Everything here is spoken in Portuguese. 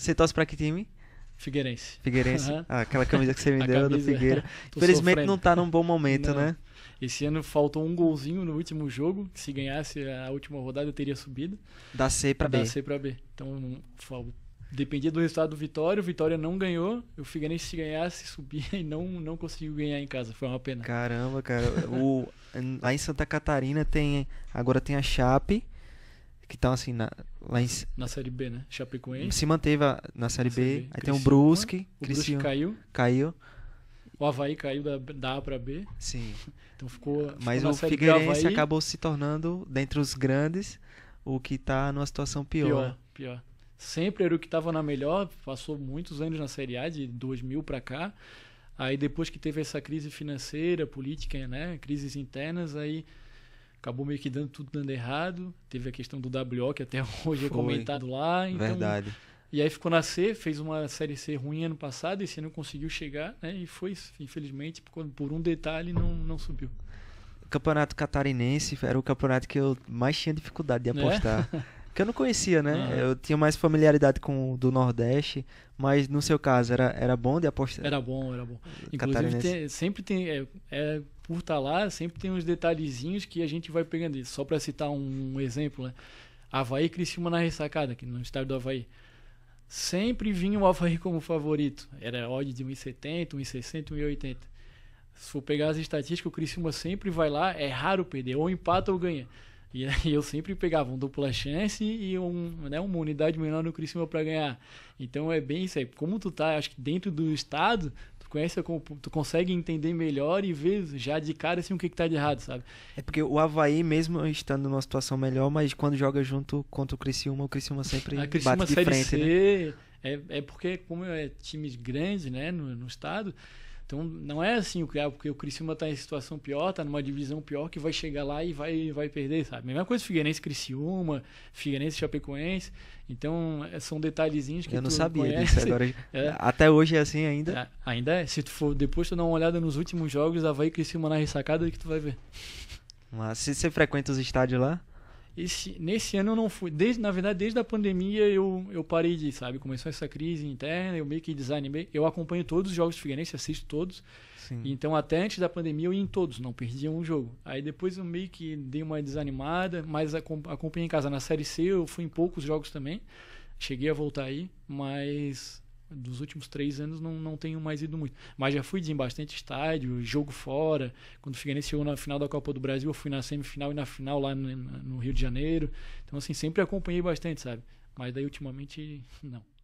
Você torce pra que time? Figueirense. Figueirense. Uhum. Ah, aquela camisa que você me deu do Figueira. Infelizmente sofrendo. não tá num bom momento, não. né? Esse ano faltou um golzinho no último jogo. Se ganhasse a última rodada, eu teria subido. Da C pra B. Da C pra B. Então, dependia do resultado do Vitória. O Vitória não ganhou. O Figueirense, se ganhasse, subia e não, não conseguiu ganhar em casa. Foi uma pena. Caramba, cara. o, lá em Santa Catarina tem. Agora tem a Chape, que tá assim. Na, lá em, na Série B, né? Chapecoense. Se manteve na Série, na série B. Aí Criciúma, tem o Brusque. O Brusque caiu. Caiu. O Havaí caiu da, da A para B. Sim. Então ficou. Mas ficou o Figueirense acabou se tornando, dentre os grandes, o que está numa situação pior. Pior, pior. Sempre era o que estava na melhor, passou muitos anos na Série A, de 2000 para cá. Aí depois que teve essa crise financeira, política, né? Crises internas, aí acabou meio que dando tudo dando errado. Teve a questão do WO, que até hoje é Foi. é comentado lá. Então, Verdade. E aí ficou na C, fez uma série C ruim ano passado, esse ano conseguiu chegar, né? E foi, infelizmente, por um detalhe, não, não subiu. O campeonato catarinense era o campeonato que eu mais tinha dificuldade de né? apostar. É? que eu não conhecia, né? Ah. Eu tinha mais familiaridade com o do Nordeste, mas no seu caso, era, era bom de apostar? Era bom, era bom. Inclusive, tem, sempre tem. É, é, por estar tá lá, sempre tem uns detalhezinhos que a gente vai pegando. Só para citar um, exemplo, né? Havaí e Criciúma na ressacada, aqui no estádio do Havaí. Sempre vinha o Havaí como favorito. Era odd de 1,70, 1,60, 1,80. Se for pegar as estatísticas, o Criciúma sempre vai lá, é raro perder, ou empata ou ganha. E aí eu sempre pegava um dupla chance e um, né, uma unidade menor no Criciúma para ganhar. Então é bem isso aí. Como tu tá, acho que dentro do estado, tu conhece, tu consegue entender melhor e ver já de cara assim o que, que tá de errado, sabe? É porque o Havaí, mesmo estando numa situação melhor, mas quando joga junto contra o Criciúma, o Criciúma sempre A Criciúma bate de frente, né? C, né? É, é porque como é times grandes, né, no, no estado então não é assim o que é porque o Criciúma está em situação pior, está numa divisão pior que vai chegar lá e vai vai perder, sabe? Mesma coisa Figueirense Criciúma, Figueirense Chapecoense. Então é, são detalhezinhos que Eu não sabia conhece. disso agora. É. Até hoje é assim ainda? É, ainda é. Se tu for depois tu dá uma olhada nos últimos jogos Havaí Criciúma na ressacada que tu vai ver. Mas se você frequenta os estádios lá? Esse, nesse ano eu não fui. Desde, na verdade, desde a pandemia eu, eu parei de, sabe? Começou essa crise interna, eu meio que desanimei. Eu acompanho todos os jogos do Figueirense, assisto todos. Sim. Então, até antes da pandemia eu ia em todos, não perdia um jogo. Aí depois eu meio que dei uma desanimada, mas acompanhei em casa na Série C, eu fui em poucos jogos também. Cheguei a voltar aí, mas dos últimos três anos não, não tenho mais ido muito. Mas já fui em bastante estádio, jogo fora. Quando o Figueirense chegou na final da Copa do Brasil, eu fui na semifinal e na final lá no, no Rio de Janeiro. Então, assim, sempre acompanhei bastante, sabe? Mas daí ultimamente, não.